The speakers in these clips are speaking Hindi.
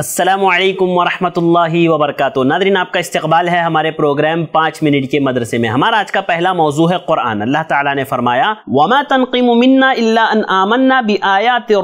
असलकम वरहमल वबरक नादरीन आपका इस्तबाल है हमारे प्रोग्राम पाँच मिनट के मदरसे में हमारा आज का पहला मौजू है कुरान अल्लाह ताला ने फरमाया वमा तनकीम मन्ना अन आमन्ना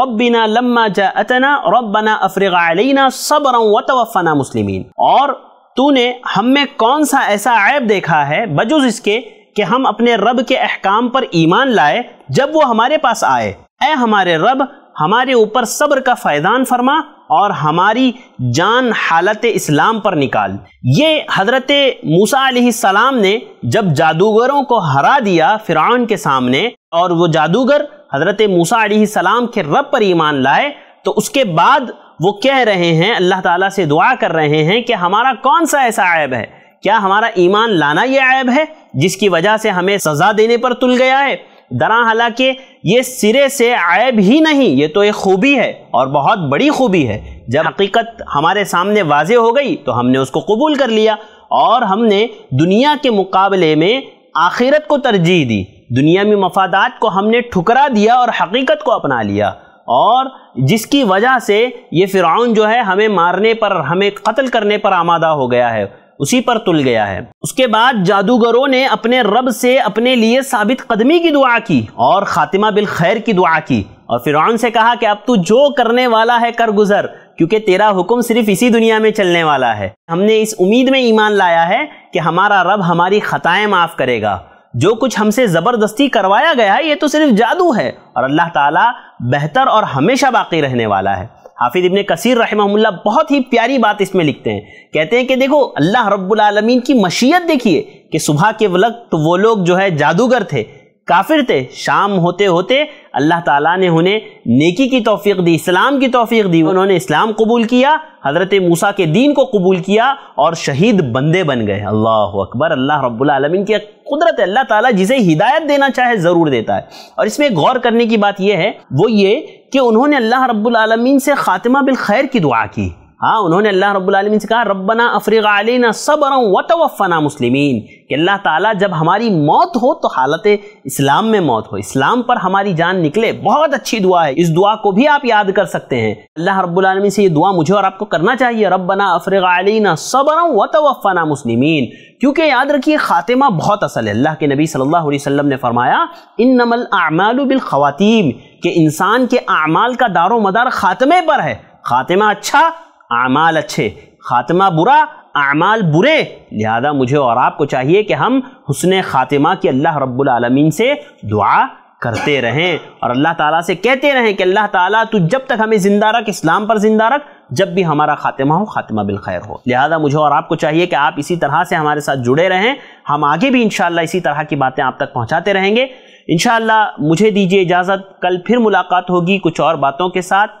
रब्बिना लम्मा जातना रब्बना अफरगना सबर वतवफ़ना मुस्लिमीन और तूने हम में कौन सा ऐसा ऐब देखा है बजुज इसके कि हम अपने रब के अहकाम पर ईमान लाए जब वो हमारे पास आए ए हमारे रब हमारे ऊपर सब्र का फ़ैदान फरमा और हमारी जान हालत इस्लाम पर निकाल ये हज़रत मूसा सलाम ने जब जादूगरों को हरा दिया फ़िरौन के सामने और वो जादूगर हज़रत मूसा सलाम के रब पर ईमान लाए तो उसके बाद वो कह रहे हैं अल्लाह ताला से दुआ कर रहे हैं कि हमारा कौन सा ऐसा ऐब है क्या हमारा ईमान लाना ये ऐब है जिसकी वजह से हमें सज़ा देने पर तुल गया है दरा हालांकि ये सिरे से ऐब ही नहीं ये तो एक खूबी है और बहुत बड़ी खूबी है जब हकीकत हमारे सामने वाज हो गई तो हमने उसको कबूल कर लिया और हमने दुनिया के मुकाबले में आखिरत को तरजीह दी दुनिया में मफादात को हमने ठुकरा दिया और हकीकत को अपना लिया और जिसकी वजह से ये फ़िरौन जो है हमें मारने पर हमें कत्ल करने पर आमादा हो गया है उसी पर तुल गया है उसके बाद जादूगरों ने अपने रब से अपने लिए साबित कदमी की दुआ की और खातिमा बिल खैर की दुआ की और फिर से कहा कि अब तू जो करने वाला है कर गुजर क्योंकि तेरा हुक्म सिर्फ इसी दुनिया में चलने वाला है हमने इस उम्मीद में ईमान लाया है कि हमारा रब हमारी खताएं माफ़ करेगा जो कुछ हमसे ज़बरदस्ती करवाया गया है ये तो सिर्फ जादू है और अल्लाह ताला बेहतर और हमेशा बाकी रहने वाला है हाफिज इबन कसीर रहमहुल्ला बहुत ही प्यारी बात इसमें लिखते हैं कहते हैं कि देखो अल्लाह रब्बुल आलमीन की मशीयत देखिए कि सुबह के वक्त तो वो लोग जो है जादूगर थे काफिर थे शाम होते होते अल्लाह ताला ने उन्हें नेकी की तोफ़ी दी इस्लाम की तोफ़ी दी उन्होंने इस्लाम कबूल किया हज़रत मूसा के दीन को कबूल किया और शहीद बंदे बन गए अल्लाह अकबर अल्लाह रब्लमिन की कुदरत है अल्लाह ताला जिसे हिदायत देना चाहे ज़रूर देता है और इसमें गौर करने की बात यह है वो ये कि उन्होंने अल्लाह रब्लमिन से ख़ातिमा बिल खैर की दुआ की हाँ उन्होंने अल्लाह रब्लम से कहा रब्बना अफ्रीक आलिना सबर वतवफ़ना मुस्लिमीन कि अल्लाह ताला जब हमारी मौत हो तो हालत इस्लाम में मौत हो इस्लाम पर हमारी जान निकले बहुत अच्छी दुआ है इस दुआ को भी आप याद कर सकते हैं अल्लाह रब्लमिन से ये दुआ मुझे और आपको करना चाहिए रब्बना अफ्रीक आलिना सबर वतवफ़ना मुस्लिमीन क्योंकि याद रखिए ख़ातिमा बहुत असल है अल्लाह के नबी सल्लल्लाहु अलैहि वसल्लम ने फरमाया इन नमल बिल ख़वातीम इंसान के अमाल का दारो मदार ख़ात्मे पर है ख़ातिमा अच्छा आमाल अच्छे खात्मा बुरा आमाल बुरे लिहाजा मुझे और आपको चाहिए कि हम हुसन ख़ातिमा की अल्लाह रब्बुलमीन से दुआ करते रहें और अल्लाह ताला से कहते रहें कि अल्लाह ताला तू जब तक हमें ज़िंदा रख इस्लाम पर ज़िंदा रख जब भी हमारा खातिमा हो खातिमा बिल खैर हो लिहाजा मुझे और आपको चाहिए कि आप इसी तरह से हमारे साथ जुड़े रहें हम आगे भी इन इसी तरह की बातें आप तक पहुँचाते रहेंगे इन मुझे दीजिए इजाज़त कल फिर मुलाकात होगी कुछ और बातों के साथ